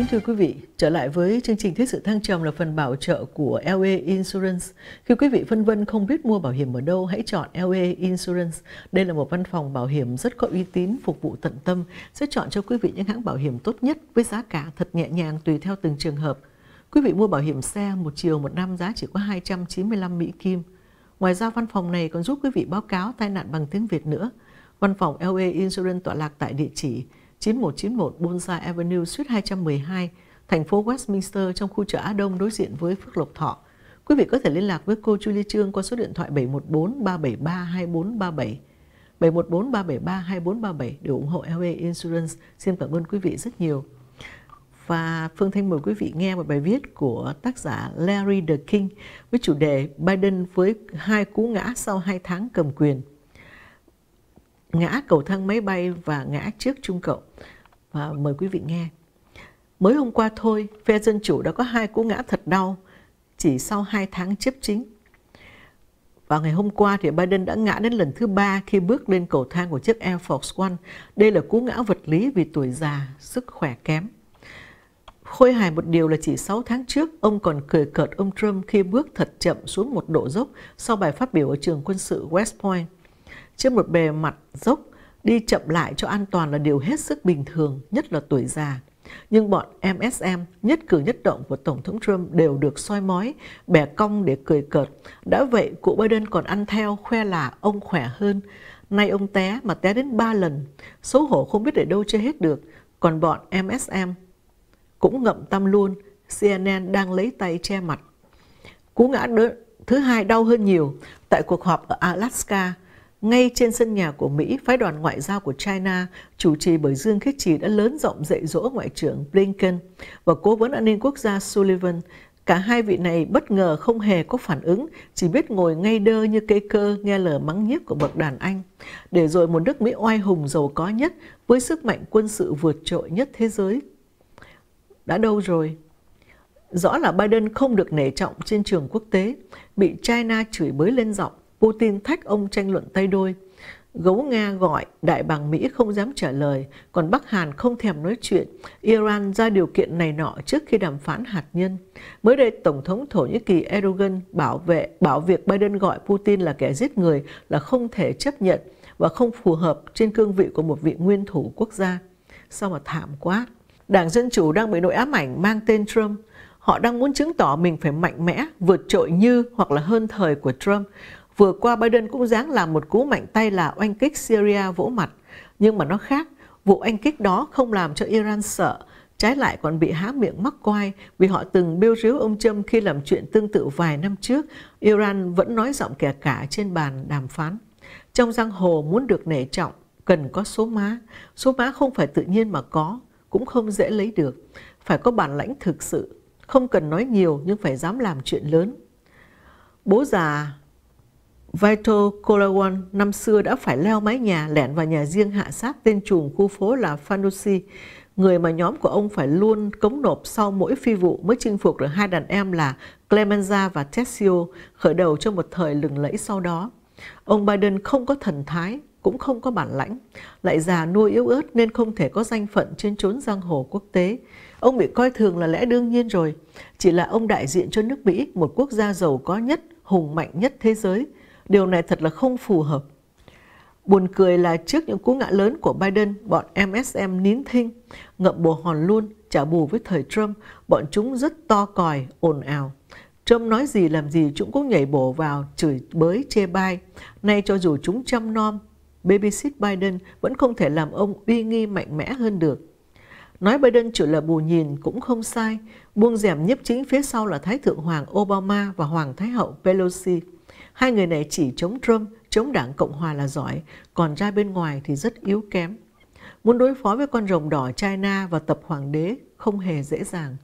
Kính thưa quý vị, trở lại với chương trình Thế sự thăng trầm là phần bảo trợ của LA Insurance. Khi quý vị phân vân không biết mua bảo hiểm ở đâu, hãy chọn LA Insurance. Đây là một văn phòng bảo hiểm rất có uy tín, phục vụ tận tâm, sẽ chọn cho quý vị những hãng bảo hiểm tốt nhất với giá cả thật nhẹ nhàng tùy theo từng trường hợp. Quý vị mua bảo hiểm xe một chiều một năm giá chỉ có 295 Mỹ Kim. Ngoài ra văn phòng này còn giúp quý vị báo cáo tai nạn bằng tiếng Việt nữa. Văn phòng LA Insurance tọa lạc tại địa chỉ 9191 Bonsai Avenue, suite 212, thành phố Westminster trong khu chợ Á Đông đối diện với Phước Lộc Thọ. Quý vị có thể liên lạc với cô Julie Trương qua số điện thoại 714 373 2437. 714 373 2437 để ủng hộ LA Insurance. Xin cảm ơn quý vị rất nhiều. Và Phương Thanh mời quý vị nghe một bài viết của tác giả Larry The King với chủ đề Biden với hai cú ngã sau hai tháng cầm quyền ngã cầu thang máy bay và ngã trước Trung Cộng. Và mời quý vị nghe. Mới hôm qua thôi, phe Dân Chủ đã có hai cú ngã thật đau chỉ sau hai tháng chấp chính. Vào ngày hôm qua thì Biden đã ngã đến lần thứ ba khi bước lên cầu thang của chiếc Air Force One. Đây là cú ngã vật lý vì tuổi già, sức khỏe kém. Khôi hài một điều là chỉ 6 tháng trước, ông còn cười cợt ông Trump khi bước thật chậm xuống một độ dốc sau bài phát biểu ở trường quân sự West Point. Trên một bề mặt dốc, đi chậm lại cho an toàn là điều hết sức bình thường, nhất là tuổi già. Nhưng bọn MSM, nhất cử nhất động của Tổng thống Trump đều được soi mói, bẻ cong để cười cợt. Đã vậy, cụ Biden còn ăn theo, khoe là ông khỏe hơn. Nay ông té mà té đến ba lần, xấu hổ không biết để đâu chưa hết được. Còn bọn MSM cũng ngậm tâm luôn, CNN đang lấy tay che mặt. Cú ngã đỡ, thứ hai đau hơn nhiều tại cuộc họp ở Alaska, ngay trên sân nhà của Mỹ, phái đoàn ngoại giao của China, chủ trì bởi Dương Khiết Trì đã lớn rộng dạy dỗ Ngoại trưởng Blinken và Cố vấn an ninh quốc gia Sullivan. Cả hai vị này bất ngờ không hề có phản ứng, chỉ biết ngồi ngay đơ như cây cơ nghe lời mắng nhiếc của bậc đàn anh. Để rồi một nước Mỹ oai hùng giàu có nhất, với sức mạnh quân sự vượt trội nhất thế giới. Đã đâu rồi? Rõ là Biden không được nể trọng trên trường quốc tế, bị China chửi bới lên giọng Putin thách ông tranh luận tay đôi. Gấu Nga gọi, đại bàng Mỹ không dám trả lời, còn Bắc Hàn không thèm nói chuyện. Iran ra điều kiện này nọ trước khi đàm phán hạt nhân. Mới đây, Tổng thống Thổ Nhĩ Kỳ Erdogan bảo vệ bảo việc Biden gọi Putin là kẻ giết người là không thể chấp nhận và không phù hợp trên cương vị của một vị nguyên thủ quốc gia. Sao mà thảm quá. Đảng Dân Chủ đang bị nội ám ảnh mang tên Trump. Họ đang muốn chứng tỏ mình phải mạnh mẽ, vượt trội như hoặc là hơn thời của Trump. Vừa qua Biden cũng dáng làm một cú mạnh tay là oanh kích Syria vỗ mặt. Nhưng mà nó khác, vụ oanh kích đó không làm cho Iran sợ, trái lại còn bị há miệng mắc quai vì họ từng bêu ríu ông Trump khi làm chuyện tương tự vài năm trước. Iran vẫn nói giọng kẻ cả trên bàn đàm phán. Trong giang hồ muốn được nể trọng, cần có số má. Số má không phải tự nhiên mà có, cũng không dễ lấy được. Phải có bản lãnh thực sự, không cần nói nhiều nhưng phải dám làm chuyện lớn. Bố già Vito Kolawan năm xưa đã phải leo mái nhà lẻn vào nhà riêng hạ sát tên trùm khu phố là Fanucci, người mà nhóm của ông phải luôn cống nộp sau mỗi phi vụ mới chinh phục được hai đàn em là Clemenza và Tessio, khởi đầu cho một thời lừng lẫy sau đó. Ông Biden không có thần thái, cũng không có bản lãnh, lại già nuôi yếu ớt nên không thể có danh phận trên chốn giang hồ quốc tế. Ông bị coi thường là lẽ đương nhiên rồi, chỉ là ông đại diện cho nước Mỹ, một quốc gia giàu có nhất, hùng mạnh nhất thế giới – Điều này thật là không phù hợp. Buồn cười là trước những cú ngã lớn của Biden, bọn MSM nín thinh, ngậm bồ hòn luôn, trả bù với thời Trump, bọn chúng rất to còi, ồn ào. Trump nói gì làm gì chúng cũng nhảy bổ vào, chửi bới, chê bai. Nay cho dù chúng chăm nom, babysit Biden vẫn không thể làm ông uy nghi mạnh mẽ hơn được. Nói Biden chỉ là bù nhìn cũng không sai, buông rèm nhấp chính phía sau là Thái Thượng Hoàng Obama và Hoàng Thái Hậu Pelosi. Hai người này chỉ chống Trump, chống đảng Cộng Hòa là giỏi, còn ra bên ngoài thì rất yếu kém. Muốn đối phó với con rồng đỏ China và tập hoàng đế không hề dễ dàng.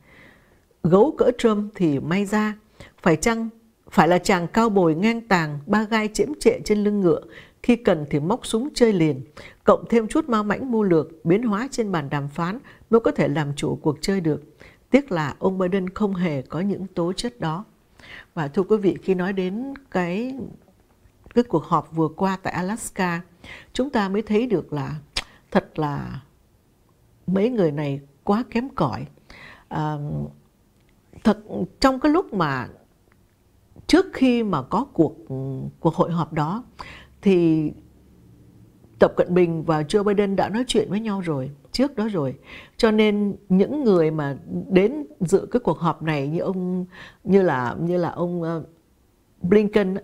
Gấu cỡ Trump thì may ra, phải chăng phải là chàng cao bồi ngang tàng, ba gai chiếm trệ trên lưng ngựa, khi cần thì móc súng chơi liền, cộng thêm chút ma mãnh mưu lược, biến hóa trên bàn đàm phán mới có thể làm chủ cuộc chơi được. Tiếc là ông Biden không hề có những tố chất đó. Và thưa quý vị, khi nói đến cái cái cuộc họp vừa qua tại Alaska, chúng ta mới thấy được là thật là mấy người này quá kém cỏi. À, thật trong cái lúc mà trước khi mà có cuộc cuộc hội họp đó thì Tập Cận Bình và Joe Biden đã nói chuyện với nhau rồi, trước đó rồi. Cho nên những người mà đến dự cái cuộc họp này như ông như là như là ông ờ, Blinken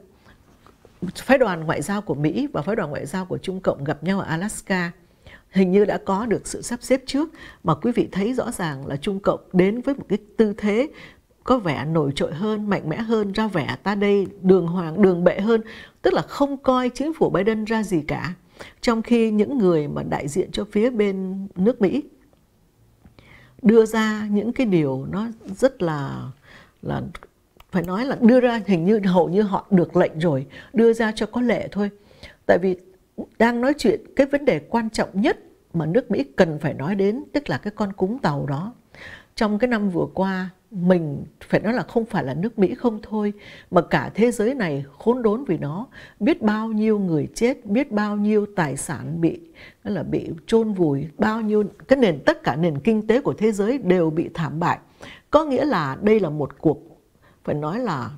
phái đoàn ngoại giao của Mỹ và phái đoàn ngoại giao của Trung Cộng gặp nhau ở Alaska hình như đã có được sự sắp xếp trước mà quý vị thấy rõ ràng là Trung Cộng đến với một cái tư thế có vẻ nổi trội hơn, mạnh mẽ hơn, ra vẻ ta đây đường hoàng, đường bệ hơn, tức là không coi chính phủ Biden ra gì cả trong khi những người mà đại diện cho phía bên nước Mỹ đưa ra những cái điều nó rất là là phải nói là đưa ra hình như hầu như họ được lệnh rồi đưa ra cho có lệ thôi tại vì đang nói chuyện cái vấn đề quan trọng nhất mà nước Mỹ cần phải nói đến tức là cái con cúng tàu đó trong cái năm vừa qua mình phải nói là không phải là nước Mỹ không thôi mà cả thế giới này khốn đốn vì nó biết bao nhiêu người chết biết bao nhiêu tài sản bị là bị chôn vùi bao nhiêu cái nền tất cả nền kinh tế của thế giới đều bị thảm bại có nghĩa là đây là một cuộc phải nói là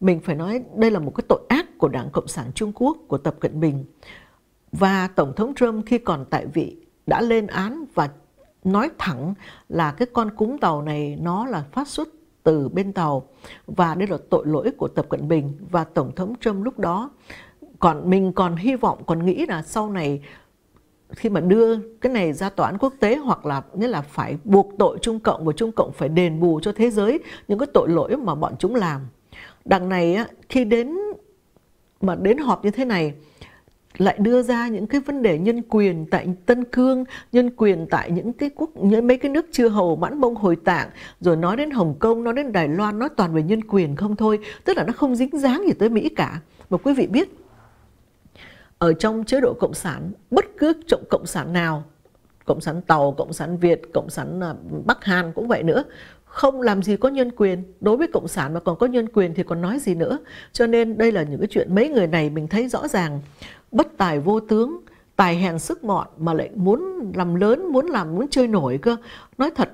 mình phải nói đây là một cái tội ác của Đảng Cộng sản Trung Quốc của Tập Cận Bình và Tổng thống Trump khi còn tại vị đã lên án và nói thẳng là cái con cúng tàu này nó là phát xuất từ bên tàu và đây là tội lỗi của Tập Cận Bình và Tổng thống Trump lúc đó. Còn mình còn hy vọng, còn nghĩ là sau này khi mà đưa cái này ra tòa án quốc tế hoặc là nghĩa là phải buộc tội Trung Cộng và Trung Cộng phải đền bù cho thế giới những cái tội lỗi mà bọn chúng làm. Đằng này khi đến mà đến họp như thế này lại đưa ra những cái vấn đề nhân quyền tại Tân Cương, nhân quyền tại những cái quốc những mấy cái nước chưa hầu mãn bông hồi tạng, rồi nói đến Hồng Kông, nói đến Đài Loan, nói toàn về nhân quyền không thôi, tức là nó không dính dáng gì tới Mỹ cả. Mà quý vị biết, ở trong chế độ cộng sản, bất cứ trọng cộng sản nào, cộng sản Tàu, cộng sản Việt, cộng sản à, Bắc Hàn cũng vậy nữa, không làm gì có nhân quyền đối với cộng sản mà còn có nhân quyền thì còn nói gì nữa cho nên đây là những cái chuyện mấy người này mình thấy rõ ràng bất tài vô tướng, tài hèn sức mọn mà lại muốn làm lớn, muốn làm, muốn chơi nổi cơ. Nói thật,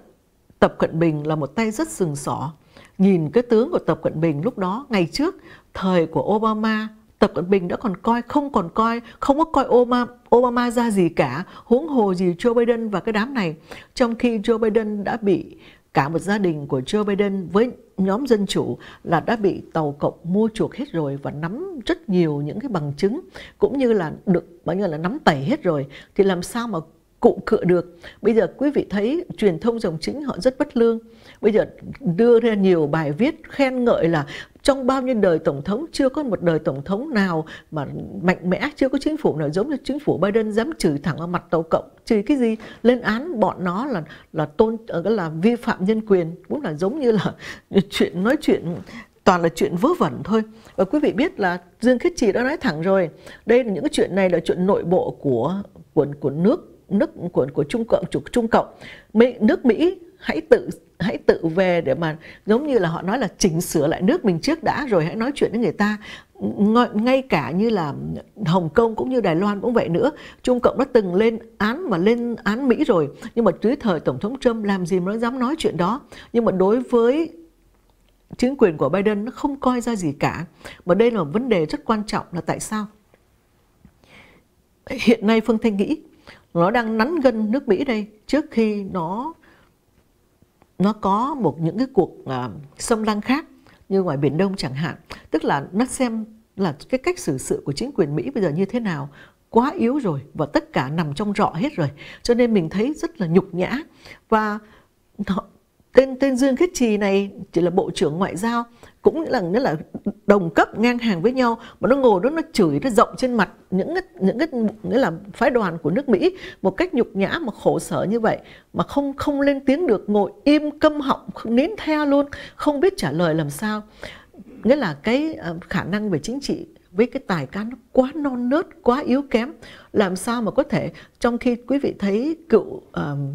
Tập Cận Bình là một tay rất sừng sỏ. Nhìn cái tướng của Tập Cận Bình lúc đó, ngày trước, thời của Obama, Tập Cận Bình đã còn coi, không còn coi, không có coi Obama, Obama ra gì cả, huống hồ gì Joe Biden và cái đám này. Trong khi Joe Biden đã bị Cả một gia đình của Joe Biden với nhóm Dân Chủ là đã bị Tàu Cộng mua chuộc hết rồi và nắm rất nhiều những cái bằng chứng cũng như là được bao nhiêu là nắm tẩy hết rồi thì làm sao mà cụ cựa được bây giờ quý vị thấy truyền thông dòng chính họ rất bất lương bây giờ đưa ra nhiều bài viết khen ngợi là trong bao nhiêu đời tổng thống chưa có một đời tổng thống nào mà mạnh mẽ chưa có chính phủ nào giống như chính phủ Biden dám chửi thẳng vào mặt tàu cộng chửi cái gì lên án bọn nó là là tôn ờ, là vi phạm nhân quyền cũng là giống như là chuyện nói chuyện toàn là chuyện vớ vẩn thôi và quý vị biết là Dương Khiết Trì đã nói thẳng rồi đây là những cái chuyện này là chuyện nội bộ của của của nước nước của của Trung Cộng chủ Trung Cộng Mỹ, nước Mỹ hãy tự hãy tự về để mà giống như là họ nói là chỉnh sửa lại nước mình trước đã rồi hãy nói chuyện với người ta ngay cả như là Hồng Kông cũng như Đài Loan cũng vậy nữa Trung Cộng đã từng lên án và lên án Mỹ rồi nhưng mà dưới thời Tổng thống Trump làm gì mà nó dám nói chuyện đó nhưng mà đối với chính quyền của Biden nó không coi ra gì cả mà đây là một vấn đề rất quan trọng là tại sao hiện nay Phương Thanh nghĩ nó đang nắn gân nước Mỹ đây trước khi nó nó có một những cái cuộc uh, xâm lăng khác như ngoài biển Đông chẳng hạn tức là nó xem là cái cách xử sự của chính quyền Mỹ bây giờ như thế nào quá yếu rồi và tất cả nằm trong rọ hết rồi cho nên mình thấy rất là nhục nhã và tên tên Dương Khiết Trì này chỉ là bộ trưởng ngoại giao cũng là nghĩa là đồng cấp ngang hàng với nhau mà nó ngồi đó nó chửi nó rộng trên mặt những những cái nghĩa là phái đoàn của nước Mỹ một cách nhục nhã mà khổ sở như vậy mà không không lên tiếng được ngồi im câm họng nín theo luôn không biết trả lời làm sao nghĩa là cái ờ, khả năng về chính trị với cái tài cán nó quá non nớt quá yếu kém làm sao mà có thể trong khi quý vị thấy cựu um,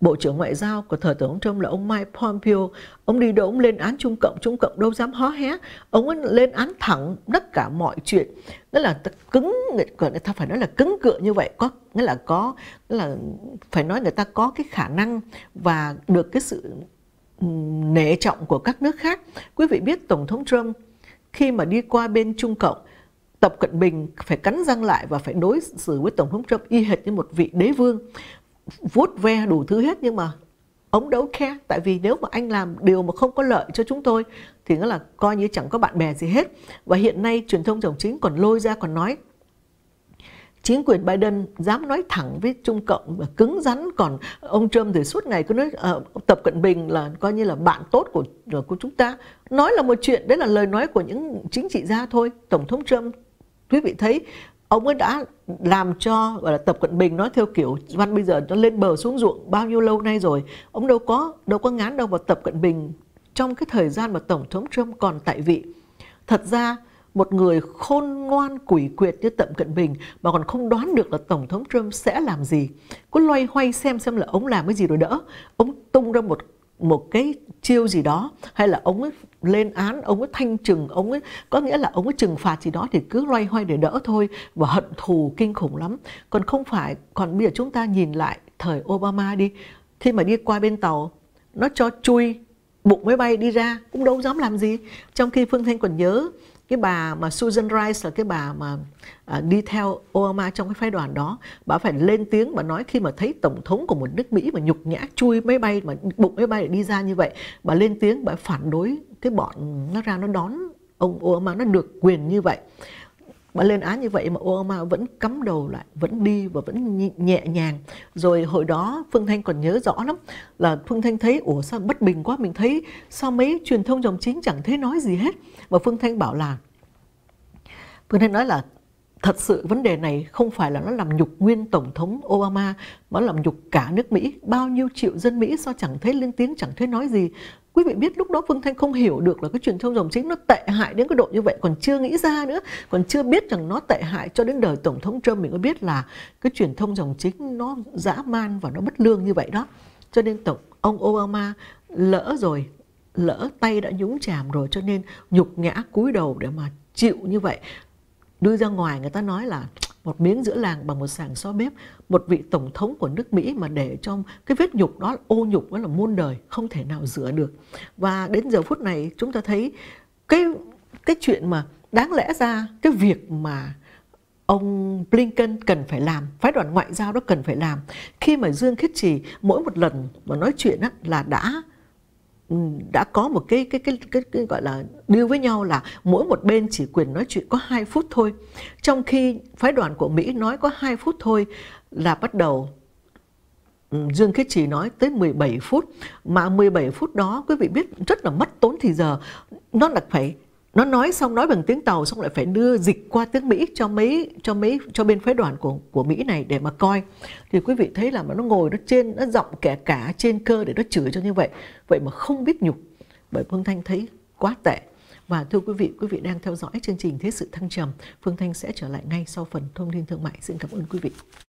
Bộ trưởng Ngoại giao của thời tướng Trump là ông Mike Pompeo. Ông đi đâu ông lên án Trung Cộng, Trung Cộng đâu dám hó hé. Ông ấy lên án thẳng tất cả mọi chuyện. Nghĩa là cứng, người ta phải nói là cứng cựa như vậy. Có, nghĩa là có, nghĩa là phải nói người ta có cái khả năng và được cái sự ừ, nể trọng của các nước khác. Quý vị biết Tổng thống Trump khi mà đi qua bên Trung Cộng, Tập Cận Bình phải cắn răng lại và phải đối xử với Tổng thống Trump y hệt như một vị đế vương vuốt ve đủ thứ hết nhưng mà ông đấu khe tại vì nếu mà anh làm điều mà không có lợi cho chúng tôi thì nó là coi như chẳng có bạn bè gì hết và hiện nay truyền thông chồng chính còn lôi ra còn nói chính quyền Biden dám nói thẳng với Trung Cộng và cứng rắn còn ông Trump thì suốt ngày cứ nói uh, Tập Cận Bình là coi như là bạn tốt của của chúng ta nói là một chuyện đấy là lời nói của những chính trị gia thôi Tổng thống Trump quý vị thấy ông ấy đã làm cho gọi là tập cận bình nói theo kiểu văn bây giờ nó lên bờ xuống ruộng bao nhiêu lâu nay rồi ông đâu có đâu có ngán đâu vào tập cận bình trong cái thời gian mà tổng thống trump còn tại vị thật ra một người khôn ngoan quỷ quyệt như Tập Cận Bình mà còn không đoán được là Tổng thống Trump sẽ làm gì. Cứ loay hoay xem xem là ông làm cái gì rồi đỡ. Ông tung ra một một cái chiêu gì đó hay là ông ấy lên án ông ấy thanh trừng ông ấy có nghĩa là ông ấy trừng phạt gì đó thì cứ loay hoay để đỡ thôi và hận thù kinh khủng lắm còn không phải còn bây giờ chúng ta nhìn lại thời Obama đi khi mà đi qua bên tàu nó cho chui bụng máy bay đi ra cũng đâu dám làm gì trong khi phương thanh còn nhớ cái bà mà Susan Rice là cái bà mà à, đi theo Obama trong cái phái đoàn đó bà phải lên tiếng và nói khi mà thấy tổng thống của một nước Mỹ mà nhục nhã chui máy bay mà bụng máy bay để đi ra như vậy bà lên tiếng bà phản đối cái bọn nó ra nó đón ông Obama nó được quyền như vậy mà lên án như vậy mà Obama vẫn cắm đầu lại vẫn đi và vẫn nhẹ nhàng rồi hồi đó Phương Thanh còn nhớ rõ lắm là Phương Thanh thấy ủa sao bất bình quá mình thấy sao mấy truyền thông dòng chính chẳng thấy nói gì hết mà Phương Thanh bảo là Phương Thanh nói là thật sự vấn đề này không phải là nó làm nhục nguyên tổng thống Obama mà làm nhục cả nước Mỹ bao nhiêu triệu dân Mỹ sao chẳng thấy lên tiếng chẳng thấy nói gì quý vị biết lúc đó Phương Thanh không hiểu được là cái truyền thông dòng chính nó tệ hại đến cái độ như vậy còn chưa nghĩ ra nữa còn chưa biết rằng nó tệ hại cho đến đời tổng thống Trump mình mới biết là cái truyền thông dòng chính nó dã man và nó bất lương như vậy đó cho nên tổng ông Obama lỡ rồi lỡ tay đã nhúng chàm rồi cho nên nhục nhã cúi đầu để mà chịu như vậy đưa ra ngoài người ta nói là một miếng giữa làng bằng một sàng so bếp một vị tổng thống của nước Mỹ mà để trong cái vết nhục đó ô nhục đó là muôn đời không thể nào rửa được và đến giờ phút này chúng ta thấy cái cái chuyện mà đáng lẽ ra cái việc mà ông Blinken cần phải làm, phái đoàn ngoại giao đó cần phải làm. Khi mà Dương Khiết Trì mỗi một lần mà nói chuyện á, là đã Ừ, đã có một cái cái, cái cái cái gọi là điều với nhau là mỗi một bên chỉ quyền nói chuyện có 2 phút thôi. Trong khi phái đoàn của Mỹ nói có 2 phút thôi là bắt đầu ừ, Dương Khiết Trì nói tới 17 phút mà 17 phút đó quý vị biết rất là mất tốn thì giờ nó là phải nó nói xong nói bằng tiếng tàu xong lại phải đưa dịch qua tiếng mỹ cho mấy cho mấy cho bên phái đoàn của của mỹ này để mà coi thì quý vị thấy là mà nó ngồi nó trên nó giọng kẻ cả trên cơ để nó chửi cho như vậy vậy mà không biết nhục bởi phương thanh thấy quá tệ và thưa quý vị, quý vị đang theo dõi chương trình Thế sự thăng trầm. Phương Thanh sẽ trở lại ngay sau phần thông tin thương mại. Xin cảm ơn quý vị.